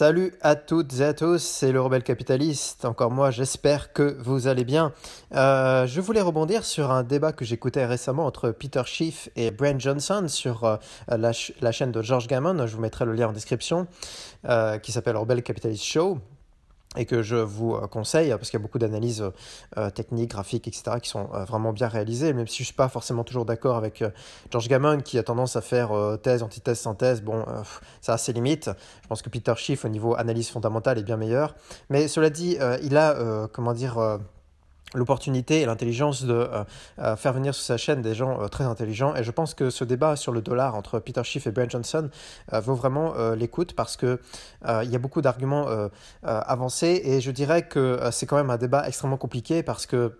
Salut à toutes et à tous, c'est le Rebelle Capitaliste, encore moi, j'espère que vous allez bien. Euh, je voulais rebondir sur un débat que j'écoutais récemment entre Peter Schiff et Brian Johnson sur euh, la, chaîne de George Gammon, je vous mettrai le lien en description, euh, qui s'appelle Rebel Capitalist Show et que je vous euh, conseille, parce qu'il y a beaucoup d'analyses euh, euh, techniques, graphiques, etc., qui sont vraiment bien réalisées, même si je ne suis pas forcément toujours d'accord avec George Gammon, qui a tendance à faire thèse, antithèse, synthèse, bon, ça a ses limites. Je pense que Peter Schiff, au niveau analyse fondamentale, est bien meilleur. Mais cela dit, il a, comment dire l'opportunité et l'intelligence de euh, euh, faire venir sur sa chaîne des gens euh, très intelligents. Et je pense que ce débat sur le dollar entre Peter Schiff et Brian Johnson vaut vraiment l'écoute parce qu'il il y a beaucoup d'arguments avancés. Et je dirais que c'est quand même un débat extrêmement compliqué parce que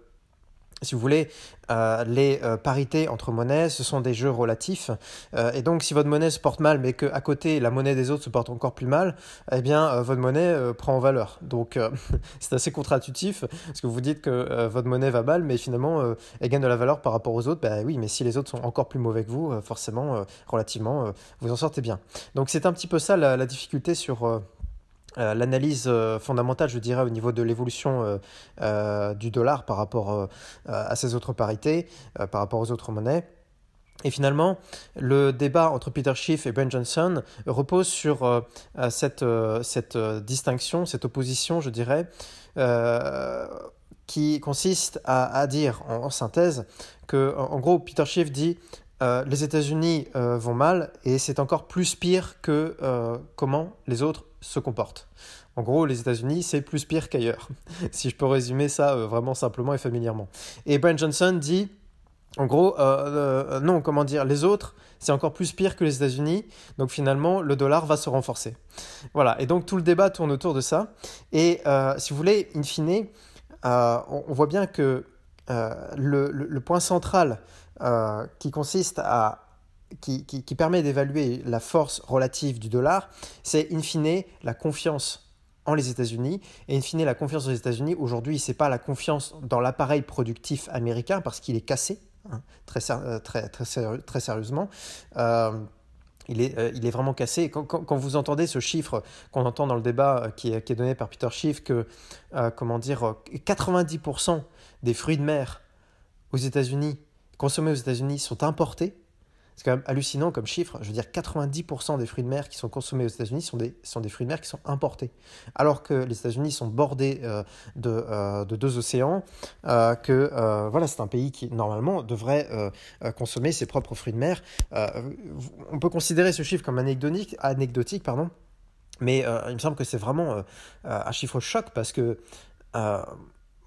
si vous voulez, euh, les euh, parités entre monnaies, ce sont des jeux relatifs. Euh, et donc, si votre monnaie se porte mal, mais que à côté la monnaie des autres se porte encore plus mal, eh bien, votre monnaie prend en valeur. Donc, c'est assez contre-intuitif parce que vous dites que votre monnaie va mal, mais finalement, elle gagne de la valeur par rapport aux autres. ben oui, mais si les autres sont encore plus mauvais que vous, forcément, relativement, vous en sortez bien. Donc, c'est un petit peu ça la difficulté sur euh, l'analyse euh, fondamentale, je dirais, au niveau de l'évolution euh, du dollar par rapport à ses autres parités, par rapport aux autres monnaies. Et finalement, le débat entre Peter Schiff et Ben Johnson repose sur cette, cette distinction, cette opposition, je dirais, qui consiste à, dire, en, synthèse, que, en, gros, Peter Schiff dit les États-Unis vont mal et c'est encore plus pire que comment les autres se comportent. En gros, les États-Unis, c'est plus pire qu'ailleurs, si je peux résumer ça euh, vraiment simplement et familièrement. Et Ben Johnson dit, en gros, euh, euh, non, comment dire, les autres, c'est encore plus pire que les États-Unis, donc finalement, le dollar va se renforcer. Voilà, et donc tout le débat tourne autour de ça. Et si vous voulez, in fine, on, voit bien que le point central qui consiste à qui, permet d'évaluer la force relative du dollar, c'est in fine la confiance en les États-Unis. Et in fine, la confiance aux États-Unis, aujourd'hui, ce n'est pas la confiance dans l'appareil productif américain parce qu'il est cassé, hein, euh, très, très, très, sérieusement. Euh, il est, euh, il est vraiment cassé. quand, vous entendez ce chiffre qu'on entend dans le débat qui, est, qui, est, donné par Peter Schiff, que comment dire, 90% des fruits de mer aux États-Unis, consommés aux États-Unis, sont importés, c'est quand même hallucinant comme chiffre. Je veux dire, 90% des fruits de mer qui sont consommés aux États-Unis sont des, sont des fruits de mer qui sont importés. Alors que les États-Unis sont bordés euh, euh, de, deux océans, euh, que voilà, c'est un pays qui normalement devrait consommer ses propres fruits de mer. on peut considérer ce chiffre comme anecdotique, anecdotique pardon, mais il me semble que c'est vraiment un chiffre choc parce que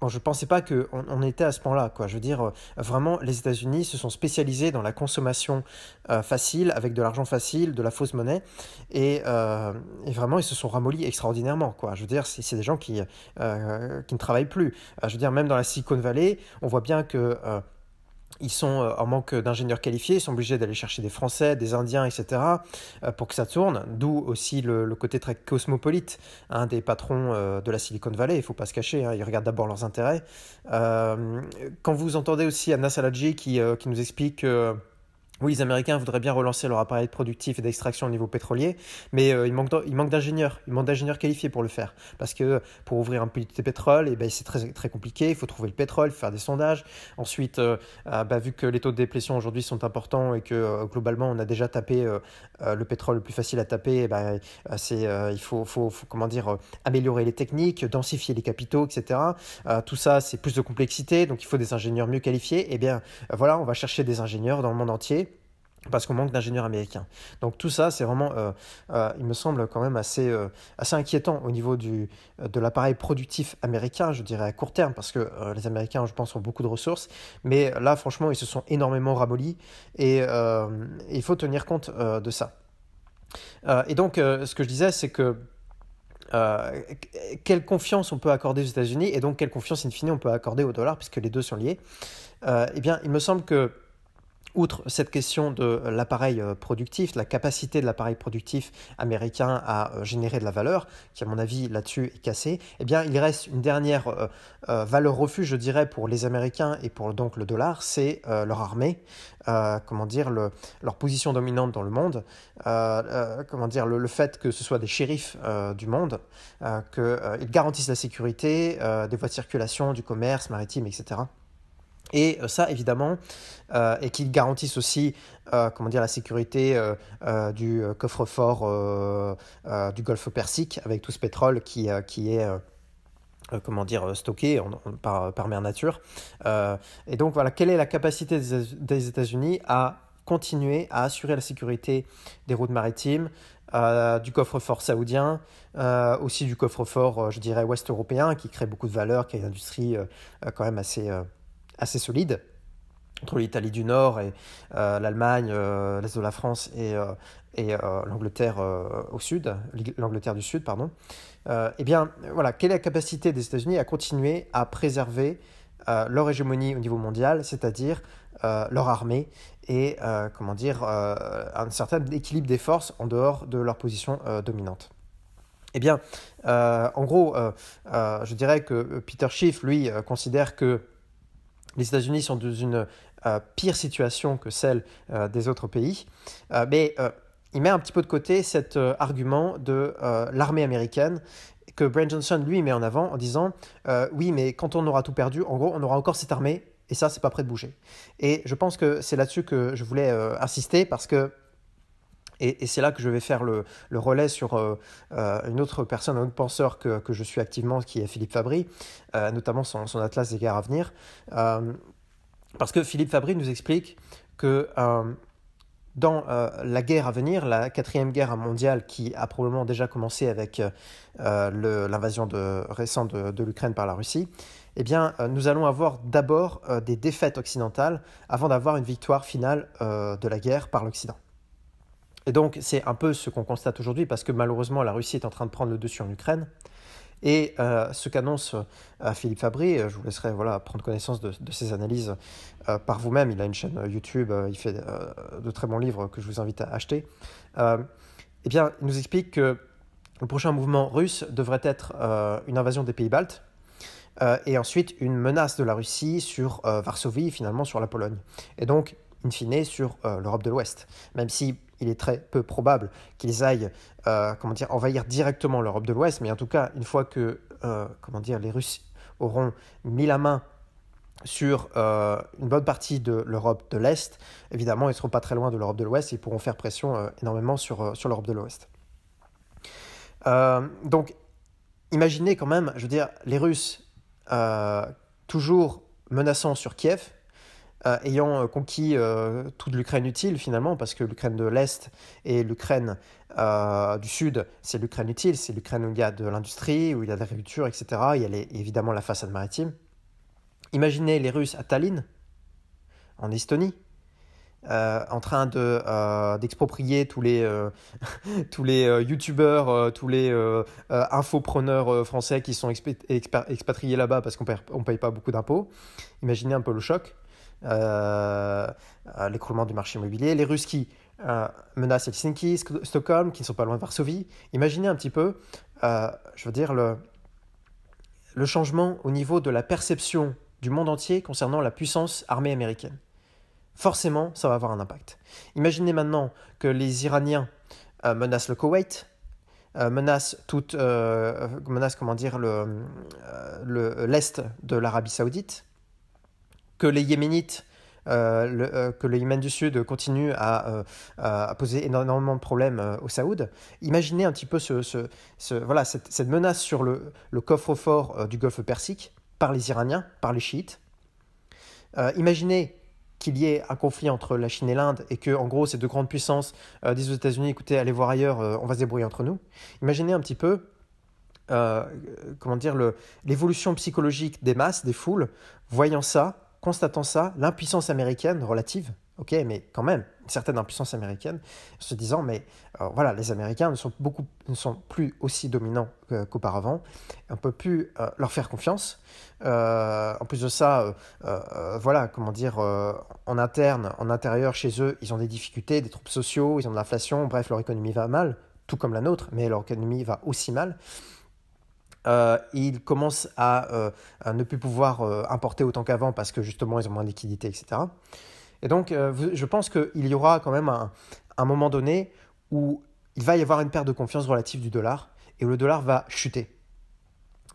je ne pensais pas qu'on on était à ce point-là. Quoi. Je veux dire, euh, vraiment, les États-Unis se sont spécialisés dans la consommation euh, facile, avec de l'argent facile, de la fausse monnaie. Euh, et, vraiment, ils se sont ramollis extraordinairement. Quoi. Je veux dire, c'est, des gens qui, qui ne travaillent plus. je veux dire, même dans la Silicon Valley, on voit bien que ils sont euh, en manque d'ingénieurs qualifiés, ils sont obligés d'aller chercher des Français, des Indiens, etc., euh, pour que ça tourne, d'où aussi le, côté très cosmopolite hein, des patrons euh, de la Silicon Valley, il ne faut pas se cacher, hein, ils regardent d'abord leurs intérêts. quand vous entendez aussi Anna Saladji qui, qui nous explique... que oui, les Américains voudraient bien relancer leur appareil productif et d'extraction au niveau pétrolier, mais euh, il manque d'ingénieurs, il manque d'ingénieurs qualifiés pour le faire. Parce que pour ouvrir un puits de pétrole, et eh ben, c'est très, très compliqué, il faut trouver le pétrole, faire des sondages. Ensuite, euh, ah, bah, vu que les taux de déplétion aujourd'hui sont importants et que euh, globalement on a déjà tapé le pétrole le plus facile à taper, eh ben, il faut, faut, comment dire, améliorer les techniques, densifier les capitaux, etc. tout ça, c'est plus de complexité, donc il faut des ingénieurs mieux qualifiés. Et eh bien voilà, on va chercher des ingénieurs dans le monde entier parce qu'on manque d'ingénieurs américains. Donc tout ça, c'est vraiment, euh, euh, il me semble quand même assez, euh, assez inquiétant au niveau du, de l'appareil productif américain, je dirais à court terme, parce que les Américains, je pense, ont beaucoup de ressources. Mais là, franchement, ils se sont énormément ramollis et il faut tenir compte de ça. et donc, ce que je disais, c'est que quelle confiance on peut accorder aux États-Unis et donc quelle confiance in fine on peut accorder au dollar, puisque les deux sont liés, eh bien, il me semble que outre cette question de l'appareil euh, productif, la capacité de l'appareil productif américain à euh, générer de la valeur, qui à mon avis là-dessus est cassée, eh bien il reste une dernière euh, valeur refuge, je dirais, pour les Américains et pour donc le dollar, c'est leur armée, comment dire, leur position dominante dans le monde, comment dire, le, le, fait que ce soit des shérifs du monde, qu'ils garantissent la sécurité des voies de circulation, du commerce maritime, etc. Et euh, ça, évidemment, euh, et qu'ils garantissent aussi euh, comment dire, la sécurité du coffre-fort du Golfe Persique avec tout ce pétrole qui, qui est comment dire, stocké par, par mer nature. et donc, voilà, quelle est la capacité des, États-Unis à continuer à assurer la sécurité des routes maritimes, du coffre-fort saoudien, aussi du coffre-fort, je dirais, ouest-européen, qui crée beaucoup de valeur, qui a une industrie quand même assez assez solide entre l'Italie du Nord et euh, l'Allemagne, euh, l'Est de la France et, euh, l'Angleterre au sud, l'Angleterre du Sud, pardon, eh bien, voilà, quelle est la capacité des États-Unis à continuer à préserver leur hégémonie au niveau mondial, c'est-à-dire leur armée et, comment dire, un certain équilibre des forces en dehors de leur position dominante eh bien, en gros, je dirais que Peter Schiff, lui, considère que les États-Unis sont dans une euh, pire situation que celle euh, des autres pays. Euh, mais il met un petit peu de côté cet argument de l'armée américaine que brent Johnson lui met en avant en disant oui mais quand on aura tout perdu en gros on aura encore cette armée et ça c'est pas prêt de bouger et je pense que c'est là-dessus que je voulais insister parce que et, c'est là que je vais faire le, relais sur euh, euh, une autre personne, un autre penseur que, je suis activement, qui est Philippe Fabry, euh, notamment son, Atlas des guerres à venir. parce que Philippe Fabry nous explique que dans la guerre à venir, la quatrième guerre mondiale qui a probablement déjà commencé avec l'invasion récente de, de l'Ukraine par la Russie, eh bien, nous allons avoir d'abord des défaites occidentales avant d'avoir une victoire finale de la guerre par l'Occident. Et donc, c'est un peu ce qu'on constate aujourd'hui parce que malheureusement, la Russie est en train de prendre le dessus en Ukraine. Et euh, ce qu'annonce euh, Philippe Fabry, euh, je vous laisserai voilà, prendre connaissance de, ses analyses par vous-même. Il a une chaîne YouTube, il fait de très bons livres que je vous invite à acheter. eh bien, il nous explique que le prochain mouvement russe devrait être une invasion des pays baltes. et ensuite une menace de la Russie sur Varsovie, finalement sur la Pologne. Et donc, in fine, sur l'Europe de l'Ouest. Même si il est très peu probable qu'ils aillent euh, comment dire, envahir directement l'Europe de l'Ouest, mais en tout cas, une fois que euh, comment dire, les Russes auront mis la main sur euh, une bonne partie de l'Europe de l'Est, évidemment, ils ne seront pas très loin de l'Europe de l'Ouest, ils pourront faire pression énormément sur, sur l'Europe de l'Ouest. donc, imaginez quand même, je veux dire, les Russes toujours menaçant sur Kiev, euh, ayant euh, conquis euh, toute l'Ukraine utile finalement, parce que l'Ukraine de l'Est et l'Ukraine du Sud, c'est l'Ukraine utile, c'est l'Ukraine où il y a de l'industrie, où il y a de l'agriculture, etc. Il y a évidemment la façade maritime. Imaginez les Russes à Tallinn, en Estonie, en train de d'exproprier tous les tous les youtubeurs, tous les infopreneurs français qui sont expatriés là-bas parce qu'on ne paye pas beaucoup d'impôts. Imaginez un peu le choc. Euh, euh, l'écroulement du marché immobilier, les Russes qui euh, menacent Helsinki, Stockholm, qui ne sont pas loin de Varsovie. Imaginez un petit peu, je veux dire, le, le changement au niveau de la perception du monde entier concernant la puissance armée américaine. Forcément, ça va avoir un impact. Imaginez maintenant que les Iraniens menacent le Koweït, menacent, toute, comment dire, le, l'est de l'Arabie saoudite, que les Yéménites euh, euh, que le Yémen du Sud continue à, euh, poser énormément de problèmes au Saoud, Imaginez un petit peu ce, voilà, cette, menace sur le, coffre-fort du Golfe Persique par les Iraniens, par les chiites. imaginez qu'il y ait un conflit entre la Chine et l'Inde et que, en gros, ces deux grandes puissances disent aux États-Unis écoutez, allez voir ailleurs, on va se débrouiller entre nous. Imaginez un petit peu comment dire, l'évolution psychologique des masses, des foules, voyant ça, constatant ça, l'impuissance américaine relative, ok, mais quand même, une certaine impuissance américaine, se disant, mais euh, voilà, les Américains ne sont, beaucoup, ne sont plus aussi dominants qu'auparavant, on ne peut plus euh, leur faire confiance. Euh, en plus de ça, voilà, comment dire, en interne, en intérieur, chez eux, ils ont des difficultés, des troubles sociaux, ils ont de l'inflation, bref, leur économie va mal, tout comme la nôtre, mais leur économie va aussi mal. Euh, ils commencent euh, à, ne plus pouvoir euh, importer autant qu'avant parce que justement ils ont moins de liquidités etc. Et donc je pense qu'il y aura quand même un, un, moment donné où il va y avoir une perte de confiance relative du dollar et où le dollar va chuter.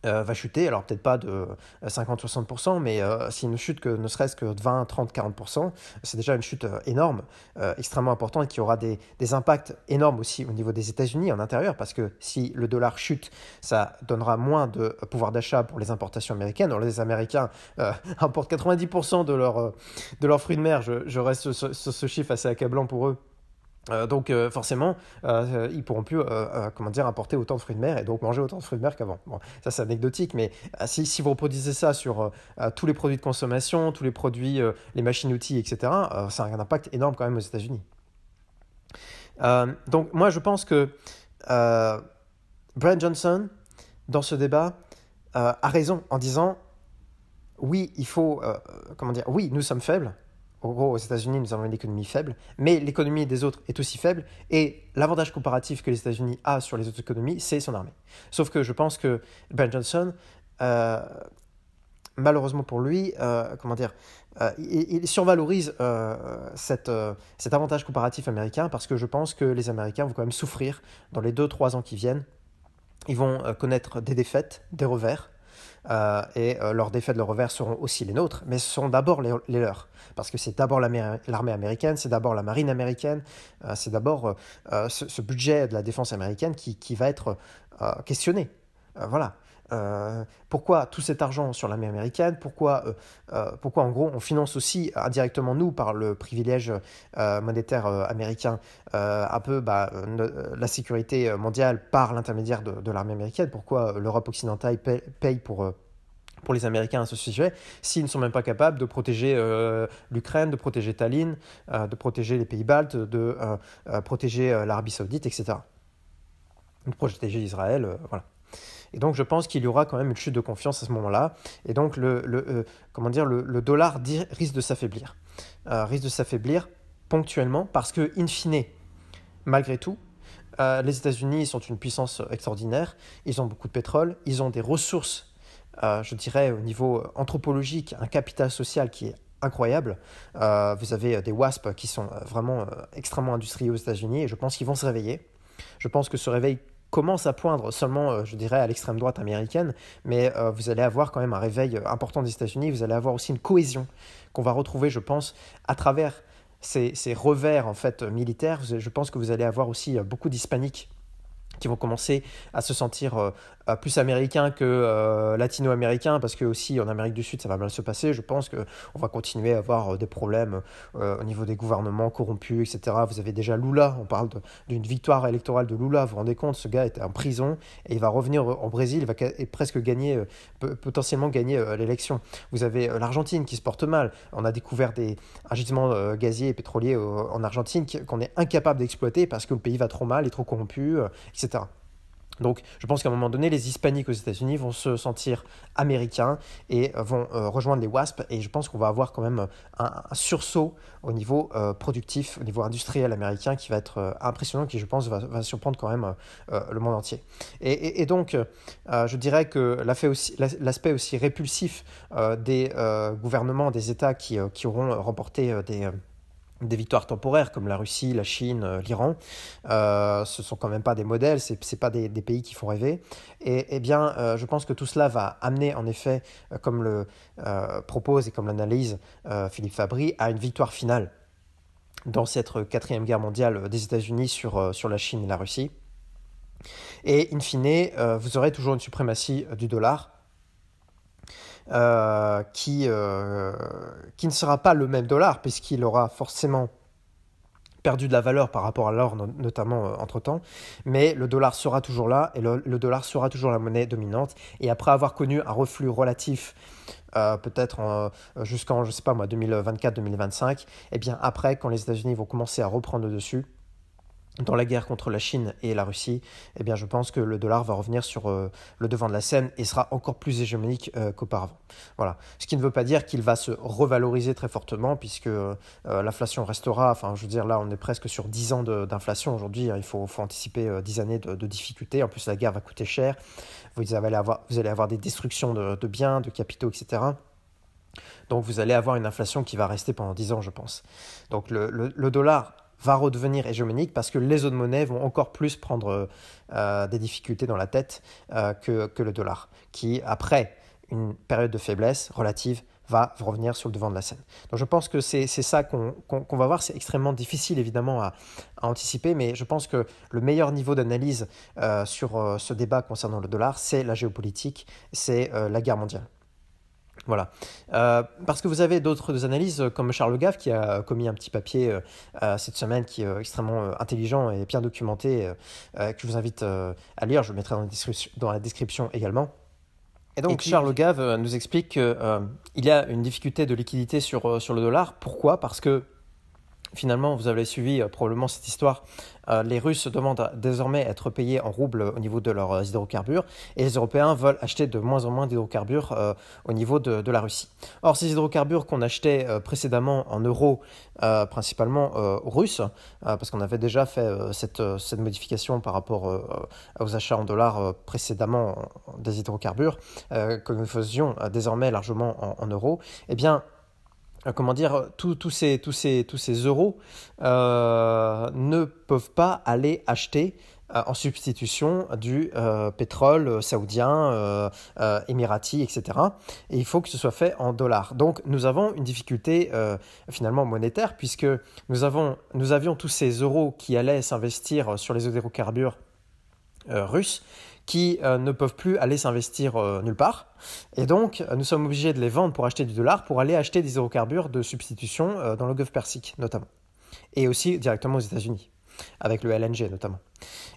Euh, va chuter, alors peut-être pas de 50-60%, euh, mais euh, si une chute que ne serait-ce que de 20, 30, 40%, c'est déjà une chute énorme, extrêmement importante, et qui aura des, des, impacts énormes aussi au niveau des États-Unis en intérieur, parce que si le dollar chute, ça donnera moins de pouvoir d'achat pour les importations américaines. Alors les Américains importent 90% de leurs de leur fruits de mer, je, reste ce, ce chiffre assez accablant pour eux. Euh, donc euh, forcément, euh, ils pourront plus comment dire apporter autant de fruits de mer et donc manger autant de fruits de mer qu'avant. ça c'est anecdotique, mais si, vous reproduisez ça sur tous les produits de consommation, tous les produits, les machines-outils, etc., ça a un impact énorme quand même aux États-Unis. donc moi je pense que Brian Johnson, dans ce débat, a raison en disant oui, il faut comment dire, oui, nous sommes faibles, en gros, aux États-Unis, nous avons une économie faible, mais l'économie des autres est aussi faible, et l'avantage comparatif que les États-Unis a sur les autres économies, c'est son armée. Sauf que je pense que Ben Johnson, euh, malheureusement pour lui, euh, comment dire, euh, il, survalorise cet avantage comparatif américain, parce que je pense que les Américains vont quand même souffrir dans les 2-3 ans qui viennent. Ils vont connaître des défaites, des revers, euh, et euh, leurs défaites, leurs revers seront aussi les nôtres, mais ce sont d'abord les, leurs, parce que c'est d'abord l'armée américaine, c'est d'abord la marine américaine, euh, c'est d'abord ce, budget de la défense américaine qui, qui va être questionné. voilà. Euh, pourquoi tout cet argent sur l'armée américaine pourquoi, euh, euh, pourquoi, en gros, on finance aussi indirectement nous par le privilège monétaire américain un peu bah, la sécurité mondiale par l'intermédiaire de, l'armée américaine Pourquoi l'Europe occidentale paye, pour pour les Américains à ce sujet, s'ils ne sont même pas capables de protéger l'Ukraine, de protéger Tallinn, de protéger les pays baltes, de protéger l'Arabie saoudite, etc. De protéger Israël, voilà. Et donc je pense qu'il y aura quand même une chute de confiance à ce moment-là. Et donc le, euh, comment dire, le, dollar risque de s'affaiblir. Euh, risque de s'affaiblir ponctuellement parce que, in fine, malgré tout, euh, les États-Unis sont une puissance extraordinaire. Ils ont beaucoup de pétrole, ils ont des ressources, je dirais, au niveau anthropologique, un capital social qui est incroyable. vous avez des WASP qui sont vraiment extrêmement industriels aux États-Unis et je pense qu'ils vont se réveiller. Je pense que ce réveil commence à poindre seulement, euh, je dirais, à l'extrême droite américaine, mais euh, vous allez avoir quand même un réveil euh, important des États-Unis, vous allez avoir aussi une cohésion qu'on va retrouver, je pense, à travers ces, revers en fait militaires. Je pense que vous allez avoir aussi beaucoup d'hispaniques qui vont commencer à se sentir euh, plus américains que euh, latino-américains, parce que aussi en Amérique du Sud, ça va mal se passer. Je pense qu'on va continuer à avoir euh, des problèmes au niveau des gouvernements corrompus, etc. Vous avez déjà Lula, on parle d'une victoire électorale de Lula, vous vous rendez compte, ce gars était en prison, et il va revenir en Brésil, il va presque gagner, potentiellement gagner l'élection. Vous avez l'Argentine qui se porte mal, on a découvert des agissements gaziers et pétroliers en Argentine qu'on est incapable d'exploiter parce que le pays va trop mal, est trop corrompu, etc. Donc je pense qu'à un moment donné, les hispaniques aux États-Unis vont se sentir américains et euh, vont euh, rejoindre les WASP et je pense qu'on va avoir quand même euh, un, sursaut au niveau productif, au niveau industriel américain qui va être impressionnant, qui je pense va, surprendre quand même le monde entier. Et, donc je dirais que l'aspect aussi, aussi, répulsif des gouvernements, des États qui auront remporté des des victoires temporaires comme la Russie, la Chine, euh, l'Iran, Ce euh, ce sont quand même pas des modèles, c'est sont pas des, pays qui font rêver. Et, eh bien, euh, je pense que tout cela va amener en effet, comme le propose et comme l'analyse Philippe Fabry, à une victoire finale dans cette quatrième guerre mondiale des États-Unis sur, sur la Chine et la Russie. Et in fine, vous aurez toujours une suprématie du dollar euh, qui, euh, qui ne sera pas le même dollar, puisqu'il aura forcément perdu de la valeur par rapport à l'or, notamment euh, entre-temps, mais le dollar sera toujours là, et le, dollar sera toujours la monnaie dominante, et après avoir connu un reflux relatif peut-être jusqu'en, je sais pas moi, 2024-2025, et eh bien après, quand les États-Unis vont commencer à reprendre le dessus, dans la guerre contre la Chine et la Russie, eh bien, je pense que le dollar va revenir sur euh, le devant de la scène et sera encore plus hégémonique euh, qu'auparavant. Voilà. Ce qui ne veut pas dire qu'il va se revaloriser très fortement puisque euh, l'inflation restera. Enfin, je veux dire, là, on est presque sur 10 ans d'inflation aujourd'hui. Hein. Il faut, anticiper 10 années de, difficultés. En plus, la guerre va coûter cher. Vous allez avoir, vous allez avoir des destructions de, biens, de capitaux, etc. Donc, vous allez avoir une inflation qui va rester pendant 10 ans, je pense. Donc, le, le dollar va redevenir hégémonique parce que les autres monnaies vont encore plus prendre euh, des difficultés dans la tête euh, que, le dollar, qui après une période de faiblesse relative va revenir sur le devant de la scène. Donc je pense que c'est ça qu'on va voir, c'est extrêmement difficile évidemment à, anticiper, mais je pense que le meilleur niveau d'analyse euh, sur ce débat concernant le dollar, c'est la géopolitique, c'est la guerre mondiale. Voilà. Euh, parce que vous avez d'autres analyses euh, comme Charles Gave qui a commis un petit papier euh, cette semaine qui est extrêmement intelligent et bien documenté, que je vous invite à lire, je le mettrai dans la, dans la description également. Et donc Charles Gave nous explique qu'il y a une difficulté de liquidité sur, sur le dollar. Pourquoi Parce que Finalement, vous avez suivi euh, probablement cette histoire. Euh, les Russes demandent désormais être payés en roubles au niveau de leurs euh, hydrocarbures et les Européens veulent acheter de moins en moins d'hydrocarbures au niveau de, la Russie. Or, ces hydrocarbures qu'on achetait précédemment en euros, principalement aux Russes, parce qu'on avait déjà fait cette, modification par rapport aux achats en dollars précédemment des hydrocarbures, que nous faisions désormais largement en, en euros, eh bien, euh, comment dire, tous, ces, ces euros euh, ne peuvent pas aller acheter euh, en substitution du pétrole saoudien, émirati, etc. Et il faut que ce soit fait en dollars. Donc nous avons une difficulté finalement monétaire puisque nous, avons, nous avions tous ces euros qui allaient s'investir sur les hydrocarbures russes qui euh, ne peuvent plus aller s'investir euh, nulle part. Et donc, euh, nous sommes obligés de les vendre pour acheter du dollar pour aller acheter des hydrocarbures de substitution dans le Golfe Persique, notamment. Et aussi directement aux États-Unis, avec le LNG notamment.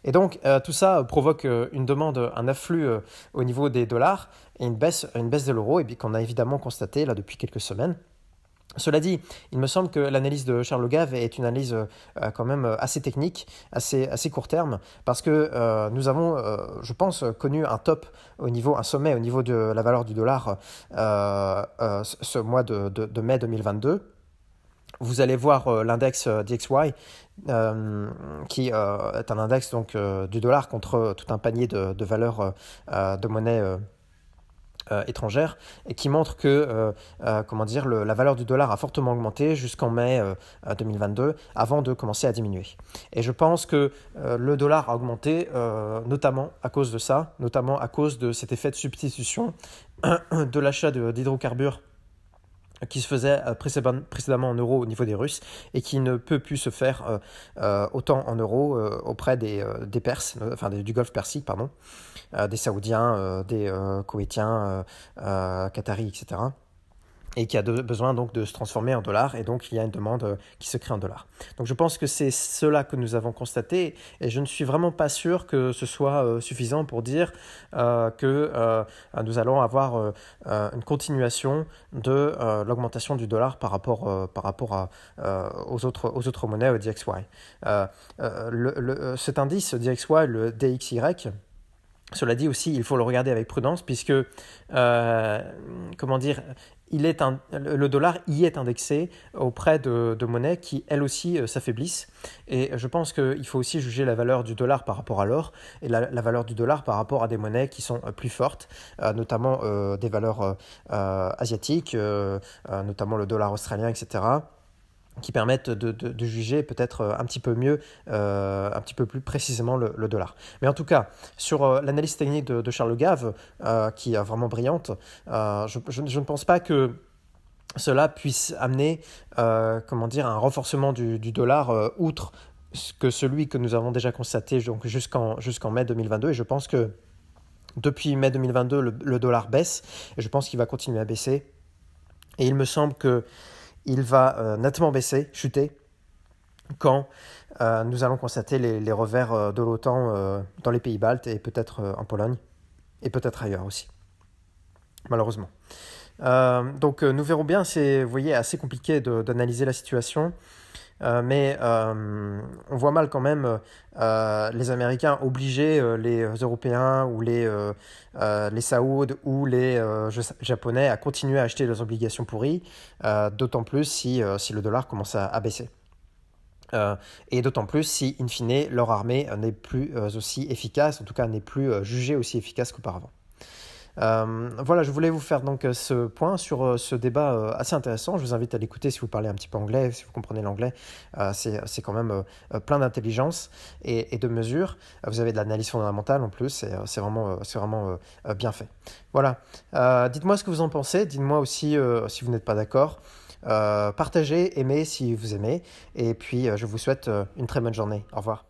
Et donc, tout ça provoque une demande, un afflux au niveau des dollars et une baisse, une baisse de l'euro, et qu'on a évidemment constaté là depuis quelques semaines. Cela dit, il me semble que l'analyse de Charles Gave est une analyse euh, quand même euh, assez technique, assez, court terme, parce que euh, nous avons, je pense, connu un top au niveau, un sommet au niveau de la valeur du dollar ce mois de, mai 2022 vous allez voir l'index DXY, qui est un index donc, du dollar contre tout un panier de, de valeurs de monnaie. Euh, étrangère et qui montre que euh, euh, comment dire, la valeur du dollar a fortement augmenté jusqu'en mai 2022 avant de commencer à diminuer. Et je pense que le dollar a augmenté notamment à cause de ça, notamment à cause de cet effet de substitution de l'achat d'hydrocarbures qui se faisait euh, précédemment en euros au niveau des Russes et qui ne peut plus se faire euh, euh, autant en euros auprès des, Perses, enfin du Golfe Persique, pardon, des Saoudiens, des Koweïtiens, Qataris, etc et qui a besoin donc de se transformer en dollars, et donc il y a une demande euh, qui se crée en dollars. Donc je pense que c'est cela que nous avons constaté, et je ne suis vraiment pas sûr que ce soit euh, suffisant pour dire euh, que nous allons avoir une continuation de l'augmentation du dollar par rapport, par rapport aux, autres, aux autres monnaies, au DXY. cet indice DXY, le DXY, cela dit aussi, il faut le regarder avec prudence puisque, euh, comment dire, le dollar y est indexé auprès de, monnaies qui, elles aussi, euh, s'affaiblissent. Et je pense qu'il faut aussi juger la valeur du dollar par rapport à l'or et la, valeur du dollar par rapport à des monnaies qui sont euh, plus fortes, notamment des valeurs asiatiques, notamment le dollar australien, etc qui permettent de, juger peut-être euh, un petit peu mieux, euh, un petit peu plus précisément le, dollar. Mais en tout cas, sur euh, l'analyse technique de, Charles Gave, qui est vraiment brillante, je, ne pense pas que cela puisse amener comment dire, un renforcement du, dollar outre que celui que nous avons déjà constaté jusqu'en jusqu'en mai 2022. Et je pense que depuis mai 2022, le, le dollar baisse, et je pense qu'il va continuer à baisser. Et il me semble que il va euh, nettement baisser, chuter, quand euh, nous allons constater les, revers euh, de l'OTAN dans les pays baltes et peut-être en Pologne, et peut-être ailleurs aussi, malheureusement. donc nous verrons bien, c'est vous voyez assez compliqué d'analyser la situation. Euh, mais euh, on voit mal quand même euh, les Américains obliger les Européens ou les, les Saouds ou les Japonais à continuer à acheter leurs obligations pourries, d'autant plus si, si, le dollar commence à, baisser. et d'autant plus si, in fine, leur armée n'est plus aussi efficace, en tout cas n'est plus jugée aussi efficace qu'auparavant. Euh, voilà, je voulais vous faire donc euh, ce point sur euh, ce débat assez intéressant. Je vous invite à l'écouter si vous parlez un petit peu anglais, si vous comprenez l'anglais. c'est quand même plein d'intelligence et, de mesures. Vous avez de l'analyse fondamentale en plus, c'est vraiment, vraiment bien fait. Voilà, dites-moi ce que vous en pensez, dites-moi aussi si vous n'êtes pas d'accord. partagez, aimez si vous aimez, et puis je vous souhaite une très bonne journée. Au revoir.